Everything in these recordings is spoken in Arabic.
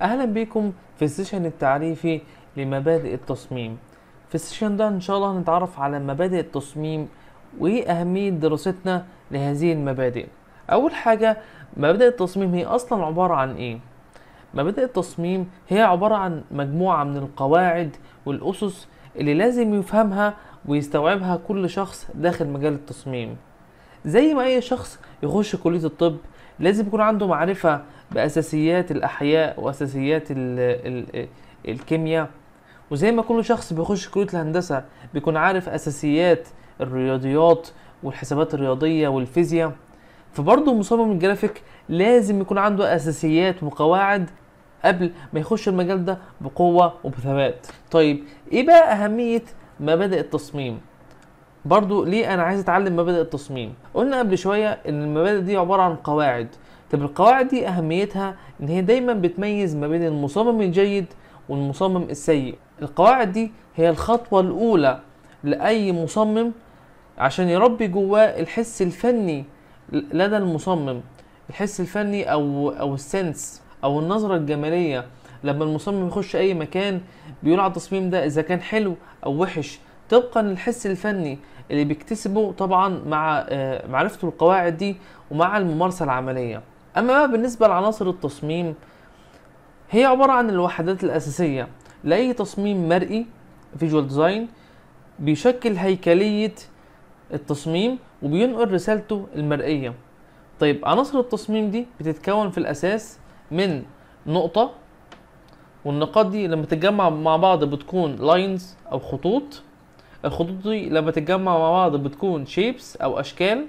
اهلا بيكم في السيشن التعريفي لمبادئ التصميم في السيشن ده ان شاء الله هنتعرف على مبادئ التصميم وايه اهمية دراستنا لهذه المبادئ اول حاجة مبادئ التصميم هي اصلا عبارة عن ايه مبادئ التصميم هي عبارة عن مجموعة من القواعد والاسس اللي لازم يفهمها ويستوعبها كل شخص داخل مجال التصميم زي ما اي شخص يخش كلية الطب لازم يكون عنده معرفة بأساسيات الأحياء وأساسيات الـ الـ الكيمياء وزي ما كل شخص بيخش كلية الهندسة بيكون عارف أساسيات الرياضيات والحسابات الرياضية والفيزياء فبرضه مصمم الجرافيك لازم يكون عنده أساسيات وقواعد قبل ما يخش المجال ده بقوة وبثبات طيب إيه بقى أهمية مبادئ التصميم برضو ليه انا عايز اتعلم مبادئ التصميم قلنا قبل شويه ان المبادئ دي عباره عن قواعد طب القواعد دي اهميتها ان هي دايما بتميز ما بين المصمم الجيد والمصمم السيء القواعد دي هي الخطوه الاولى لاي مصمم عشان يربي جواه الحس الفني لدى المصمم الحس الفني او او السنس او النظره الجماليه لما المصمم يخش اي مكان بيقول على التصميم ده اذا كان حلو او وحش طبقا للحس الفني اللي بيكتسبه طبعا مع آه، معرفته القواعد دي ومع الممارسة العملية أما بقى بالنسبة لعناصر التصميم هي عبارة عن الوحدات الأساسية لأي تصميم مرئي فيجوال ديزاين بيشكل هيكلية التصميم وبينقل رسالته المرئية طيب عناصر التصميم دي بتتكون في الأساس من نقطة والنقاط دي لما تتجمع مع بعض بتكون لاينز أو خطوط الخطوط دي لما تتجمع مع بعض بتكون شيبس او اشكال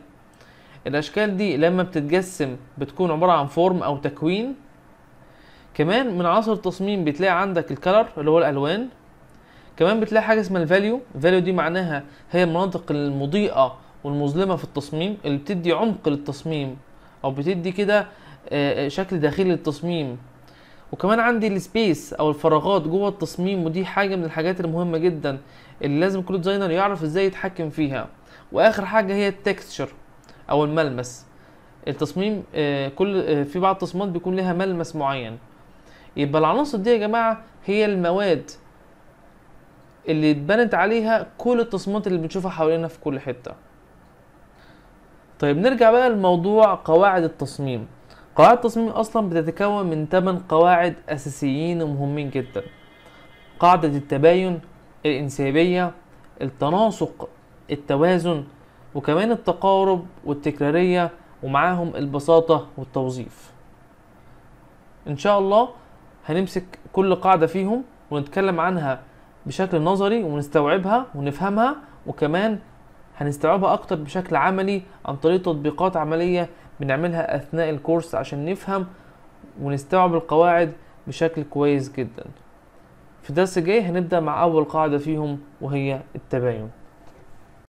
الاشكال دي لما بتتجسم بتكون عبارة عن فورم او تكوين كمان من عصر التصميم بتلاقي عندك الكلر اللي هو الالوان كمان بتلاقي حاجه اسمها الفاليو الفاليو دي معناها هي المناطق المضيئه والمظلمه في التصميم اللي بتدي عمق للتصميم او بتدي كده آه، آه، شكل داخلي للتصميم وكمان عندي السبيس او الفراغات جوه التصميم ودي حاجه من الحاجات المهمه جدا اللي لازم كل ديزاينر يعرف ازاي يتحكم فيها واخر حاجه هي التكستشر او الملمس التصميم آه، كل آه، في بعض التصميمات بيكون لها ملمس معين يبقى العناصر دي يا جماعه هي المواد اللي اتبنت عليها كل التصميمات اللي بنشوفها حوالينا في كل حته طيب نرجع بقى لموضوع قواعد التصميم قواعد التصميم أصلا بتتكون من 8 قواعد أساسيين ومهمين جدا قاعدة التباين الإنسيابية التناسق التوازن وكمان التقارب والتكرارية ومعاهم البساطة والتوظيف إن شاء الله هنمسك كل قاعدة فيهم ونتكلم عنها بشكل نظري ونستوعبها ونفهمها وكمان هنستوعبها اكتر بشكل عملي عن طريق تطبيقات عمليه بنعملها اثناء الكورس عشان نفهم ونستوعب القواعد بشكل كويس جدا في الدرس الجاي هنبدا مع اول قاعده فيهم وهي التباين